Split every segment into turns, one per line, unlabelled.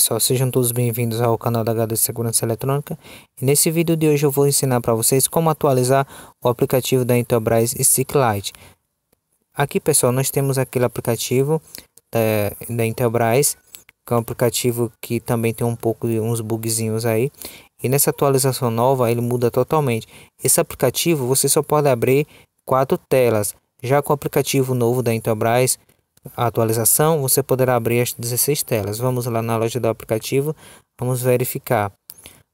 pessoal, sejam todos bem-vindos ao canal da HD Segurança Eletrônica e nesse vídeo de hoje eu vou ensinar para vocês como atualizar o aplicativo da Intelbras Sticklight. Aqui pessoal, nós temos aquele aplicativo da, é, da Intelbras, que é um aplicativo que também tem um pouco de uns bugzinhos aí e nessa atualização nova ele muda totalmente. Esse aplicativo você só pode abrir quatro telas, já com o aplicativo novo da Intelbras a atualização, você poderá abrir as 16 telas. Vamos lá na loja do aplicativo, vamos verificar.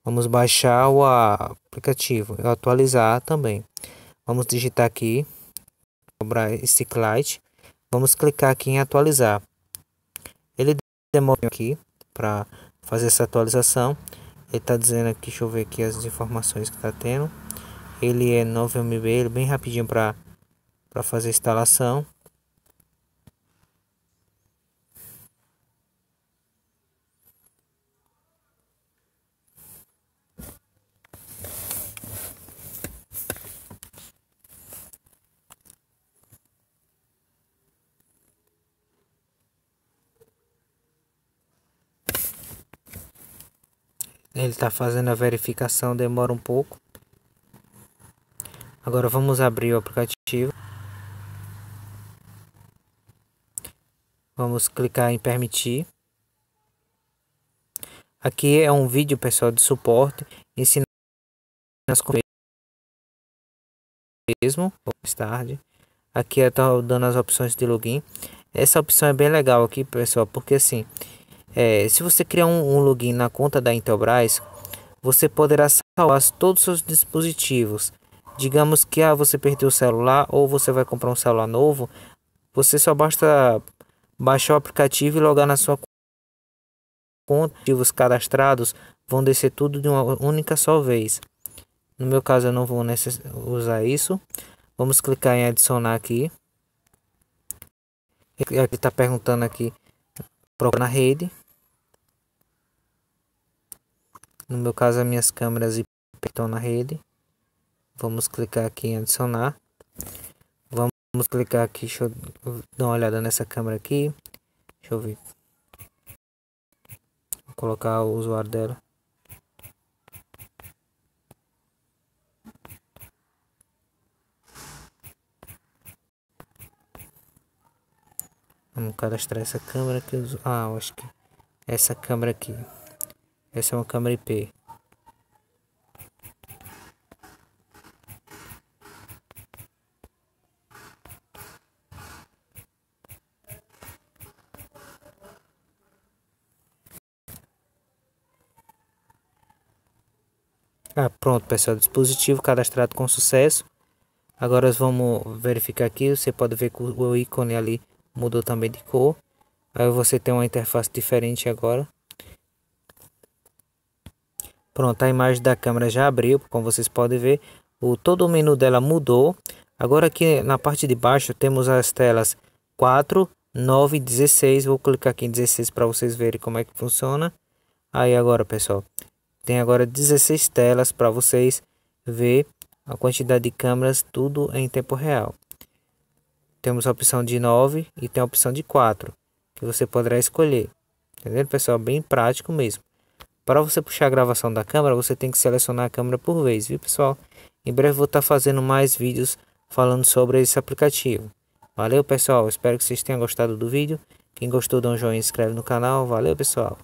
Vamos baixar o aplicativo e atualizar também. Vamos digitar aqui, cobrar esse light. Vamos clicar aqui em atualizar. Ele demora aqui para fazer essa atualização. Ele está dizendo aqui, deixa eu ver aqui as informações que está tendo. Ele é 9MB, ele é bem rapidinho para fazer a instalação. ele está fazendo a verificação, demora um pouco. Agora vamos abrir o aplicativo. Vamos clicar em permitir. Aqui é um vídeo pessoal de suporte ensinando as mesmo, mais tarde. Aqui eu estou dando as opções de login. Essa opção é bem legal aqui, pessoal, porque assim, é, se você criar um, um, login na conta da Intelbras, você poderá salvar todos os seus dispositivos. Digamos que ah, você perdeu o celular ou você vai comprar um celular novo, você só basta baixar o aplicativo e logar na sua conta. Os cadastrados vão descer tudo de uma única só vez. No meu caso, eu não vou usar isso. Vamos clicar em adicionar aqui. aqui está perguntando aqui, procura na rede. No meu caso, as minhas câmeras estão na rede. Vamos clicar aqui em adicionar. Vamos clicar aqui, deixa eu dar uma olhada nessa câmera aqui. Deixa eu ver. Vou colocar o usuário dela. Vamos cadastrar essa câmera aqui. Ah, eu acho que é essa câmera aqui. Essa é uma câmera IP. Ah, pronto, pessoal, dispositivo cadastrado com sucesso. Agora vamos verificar aqui, você pode ver que o ícone ali mudou também de cor. Aí você tem uma interface diferente agora. Pronto, a imagem da câmera já abriu, como vocês podem ver. O, todo o menu dela mudou. Agora aqui na parte de baixo temos as telas 4, 9 e 16. Vou clicar aqui em 16 para vocês verem como é que funciona. Aí agora, pessoal, tem agora 16 telas para vocês ver a quantidade de câmeras, tudo em tempo real. Temos a opção de 9 e tem a opção de 4, que você poderá escolher. Entendeu, tá pessoal? Bem prático mesmo. Para você puxar a gravação da câmera, você tem que selecionar a câmera por vez, viu pessoal? Em breve vou estar tá fazendo mais vídeos falando sobre esse aplicativo. Valeu pessoal, espero que vocês tenham gostado do vídeo. Quem gostou dá um joinha e inscreve no canal. Valeu pessoal!